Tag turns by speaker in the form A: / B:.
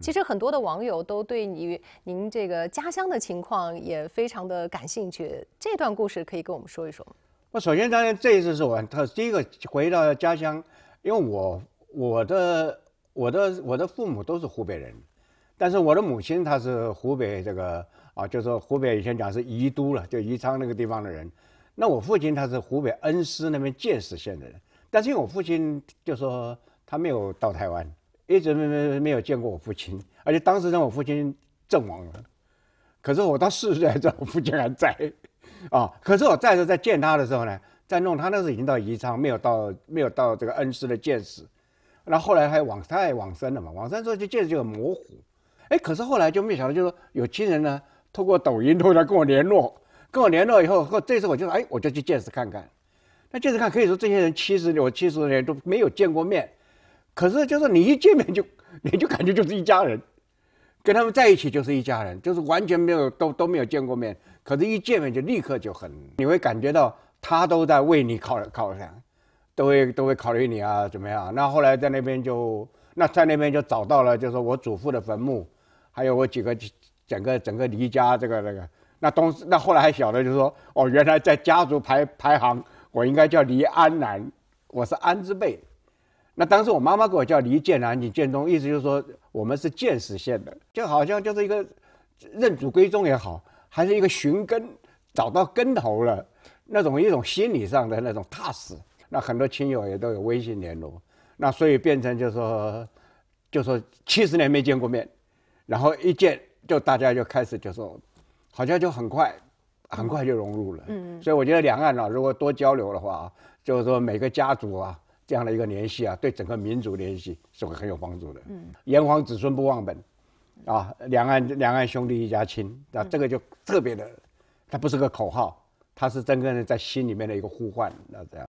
A: 其实很多的网友都对你您这个家乡的情况也非常的感兴趣，这段故事可以跟我们说一说吗？首先，当然这一次是我特第一个回到家乡，因为我我的我的我的父母都是湖北人，但是我的母亲她是湖北这个啊，就说湖北以前讲是宜都了，就宜昌那个地方的人。那我父亲他是湖北恩施那边建始县的人，但是因为我父亲就说他没有到台湾。一直没没没有见过我父亲，而且当时呢，我父亲阵亡了。可是我到四十岁，我父亲还在。啊，可是我再次在见他的时候呢，在弄他那时候已经到宜昌，没有到没有到这个恩施的见识。那后来还往他也往生了嘛，往生之后就见识就很模糊。哎，可是后来就没想到，就说有亲人呢，透过抖音都来跟我联络，跟我联络以后，后这次我就哎我就去见识看看。那见识看，可以说这些人七十年我七十年都没有见过面。可是，就是你一见面就，你就感觉就是一家人，跟他们在一起就是一家人，就是完全没有都都没有见过面，可是一见面就立刻就很，你会感觉到他都在为你考考量，都会都会考虑你啊怎么样？那后来在那边就，那在那边就找到了，就是我祖父的坟墓，还有我几个整个整个离家这个那个，那东那后来还晓得就是说，哦，原来在家族排排行，我应该叫黎安南，我是安之辈。那当时我妈妈给我叫李建南、李建东，意思就是说我们是建始县的，就好像就是一个认祖归宗也好，还是一个寻根，找到根头了那种一种心理上的那种踏实。那很多亲友也都有微信联络，那所以变成就是说，就说七十年没见过面，然后一见就大家就开始就说，好像就很快，很快就融入了。嗯，所以我觉得两岸啊，如果多交流的话，就是说每个家族啊。这样的一个联系啊，对整个民族联系是会很有帮助的。嗯，炎黄子孙不忘本，啊，两岸两岸兄弟一家亲，那这个就特别的，它不是个口号，它是真正在心里面的一个呼唤。那这样。